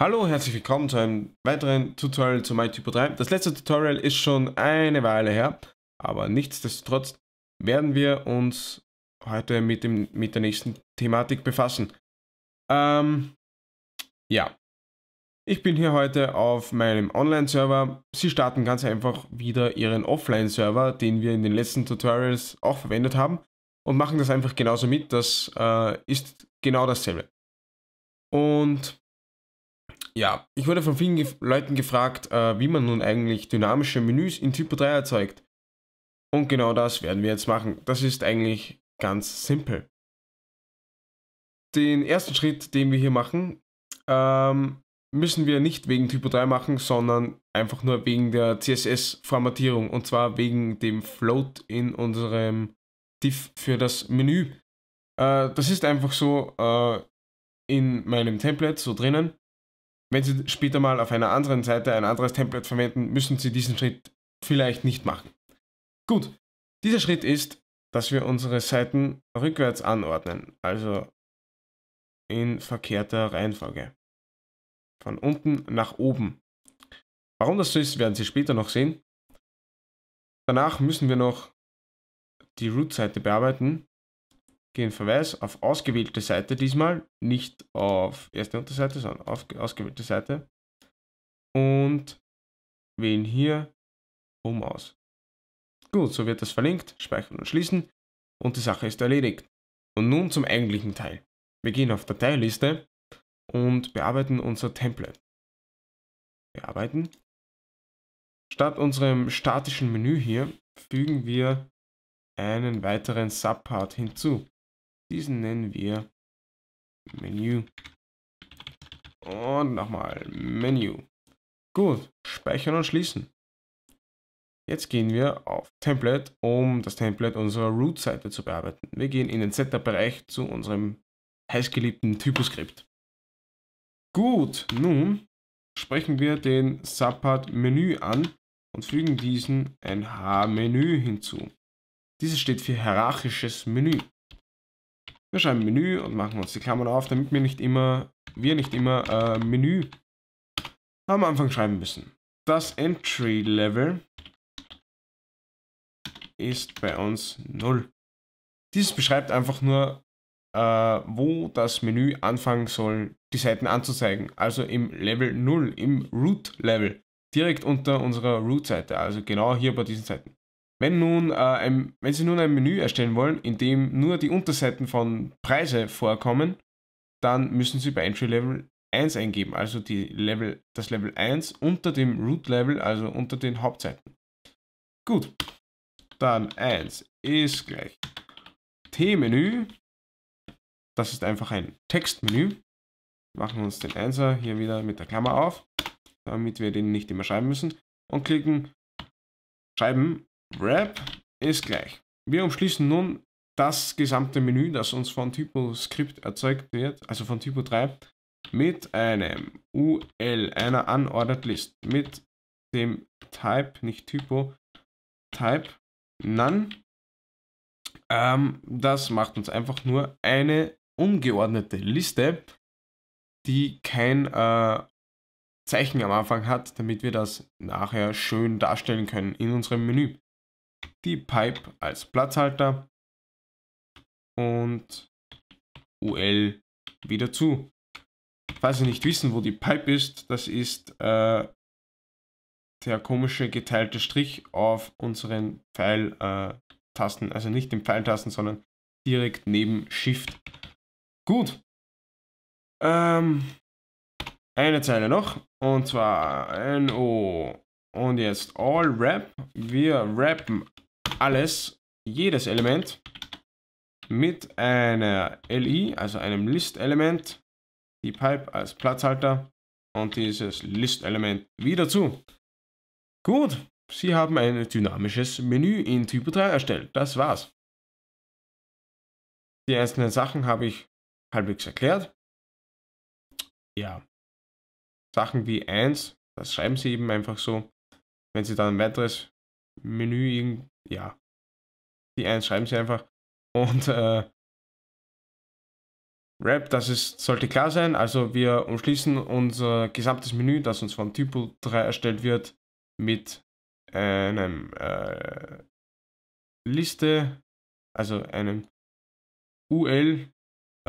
Hallo, herzlich willkommen zu einem weiteren Tutorial zu MyTypo 3. Das letzte Tutorial ist schon eine Weile her, aber nichtsdestotrotz werden wir uns heute mit, dem, mit der nächsten Thematik befassen. Ähm, ja, ich bin hier heute auf meinem Online-Server. Sie starten ganz einfach wieder Ihren Offline-Server, den wir in den letzten Tutorials auch verwendet haben und machen das einfach genauso mit. Das äh, ist genau dasselbe. Und ja, ich wurde von vielen Ge Leuten gefragt, äh, wie man nun eigentlich dynamische Menüs in Typo 3 erzeugt. Und genau das werden wir jetzt machen. Das ist eigentlich ganz simpel. Den ersten Schritt, den wir hier machen, ähm, müssen wir nicht wegen Typo 3 machen, sondern einfach nur wegen der CSS-Formatierung. Und zwar wegen dem Float in unserem Diff für das Menü. Äh, das ist einfach so äh, in meinem Template so drinnen. Wenn Sie später mal auf einer anderen Seite ein anderes Template verwenden, müssen Sie diesen Schritt vielleicht nicht machen. Gut, dieser Schritt ist, dass wir unsere Seiten rückwärts anordnen, also in verkehrter Reihenfolge. Von unten nach oben. Warum das so ist, werden Sie später noch sehen. Danach müssen wir noch die Root-Seite bearbeiten gehen Verweis auf ausgewählte Seite diesmal, nicht auf erste Unterseite, sondern auf ausgewählte Seite und wählen hier Home aus. Gut, so wird das verlinkt, speichern und schließen und die Sache ist erledigt. Und nun zum eigentlichen Teil. Wir gehen auf Dateiliste und bearbeiten unser Template. Bearbeiten. Statt unserem statischen Menü hier fügen wir einen weiteren Subpart hinzu. Diesen nennen wir Menü. Und nochmal Menü. Gut, speichern und schließen. Jetzt gehen wir auf Template, um das Template unserer Root-Seite zu bearbeiten. Wir gehen in den Setup-Bereich zu unserem heißgeliebten Typoskript. Gut, nun sprechen wir den Subpart Menü an und fügen diesen ein H-Menü hinzu. Dieses steht für hierarchisches Menü. Wir schreiben Menü und machen uns die Klammern auf, damit wir nicht immer, wir nicht immer äh, Menü am Anfang schreiben müssen. Das Entry Level ist bei uns 0. Dieses beschreibt einfach nur, äh, wo das Menü anfangen soll, die Seiten anzuzeigen. Also im Level 0, im Root Level. Direkt unter unserer Root-Seite, also genau hier bei diesen Seiten. Wenn, nun, äh, ein, wenn Sie nun ein Menü erstellen wollen, in dem nur die Unterseiten von Preise vorkommen, dann müssen Sie bei Entry Level 1 eingeben, also die Level, das Level 1 unter dem Root Level, also unter den Hauptseiten. Gut, dann 1 ist gleich T-Menü. Das ist einfach ein Textmenü. Machen wir uns den 1er hier wieder mit der Klammer auf, damit wir den nicht immer schreiben müssen. Und klicken Schreiben Wrap ist gleich. Wir umschließen nun das gesamte Menü, das uns von Typo Script erzeugt wird, also von Typo 3, mit einem UL, einer Unordered List, mit dem Type, nicht Typo, Type None. Ähm, das macht uns einfach nur eine ungeordnete Liste, die kein äh, Zeichen am Anfang hat, damit wir das nachher schön darstellen können in unserem Menü die Pipe als Platzhalter und UL wieder zu. Falls Sie nicht wissen, wo die Pipe ist, das ist äh, der komische geteilte Strich auf unseren Pfeiltasten, äh, also nicht den Pfeiltasten, sondern direkt neben Shift. Gut. Ähm, eine Zeile noch und zwar NO und jetzt All Wrap. Wir wrappen alles, jedes Element mit einer LI, also einem List-Element, die Pipe als Platzhalter und dieses List-Element wieder zu. Gut, Sie haben ein dynamisches Menü in Typo 3 erstellt. Das war's. Die einzelnen Sachen habe ich halbwegs erklärt. Ja. Sachen wie 1, das schreiben Sie eben einfach so. Wenn Sie dann ein weiteres Menü ja, die Eins schreiben sie einfach. Und äh, Rap, das ist, sollte klar sein. Also wir umschließen unser gesamtes Menü, das uns vom Typo 3 erstellt wird, mit einem äh, Liste, also einem UL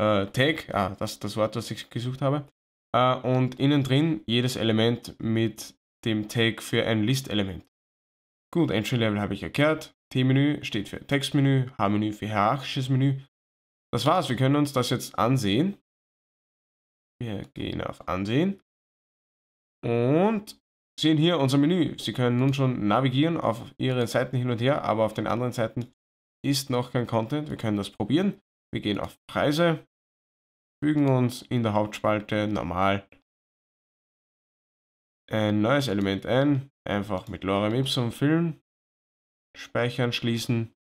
äh, Tag, ah, das ist das Wort, was ich gesucht habe. Äh, und innen drin jedes Element mit dem Tag für ein List-Element. Gut, Entry Level habe ich erklärt. T-Menü steht für Textmenü, H-Menü für hierarchisches Menü. Das war's, wir können uns das jetzt ansehen. Wir gehen auf Ansehen und sehen hier unser Menü. Sie können nun schon navigieren auf Ihre Seiten hin und her, aber auf den anderen Seiten ist noch kein Content. Wir können das probieren. Wir gehen auf Preise, fügen uns in der Hauptspalte normal ein neues Element ein, einfach mit lorem ipsum füllen, speichern, schließen.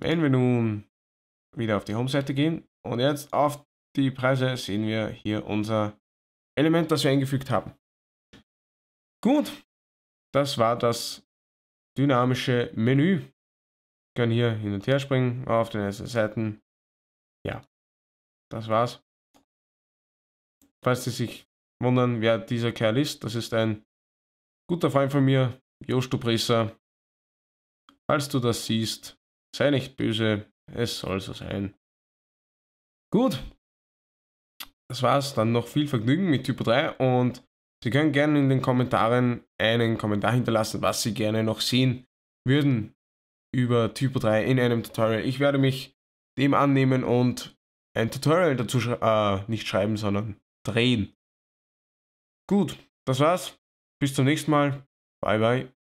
Wenn wir nun wieder auf die Home-Seite gehen und jetzt auf die Preise sehen wir hier unser Element, das wir eingefügt haben. Gut, das war das dynamische Menü. Wir können hier hin und her springen auf den einzelnen Seiten. Ja, das war's. Falls Sie sich wundern, wer dieser Kerl ist. Das ist ein guter Freund von mir, Josh Dupressa. Falls du das siehst, sei nicht böse, es soll so sein. Gut, das war's. Dann noch viel Vergnügen mit Typo 3 und Sie können gerne in den Kommentaren einen Kommentar hinterlassen, was Sie gerne noch sehen würden über Typo 3 in einem Tutorial. Ich werde mich dem annehmen und ein Tutorial dazu äh, nicht schreiben, sondern drehen. Gut, das war's. Bis zum nächsten Mal. Bye bye.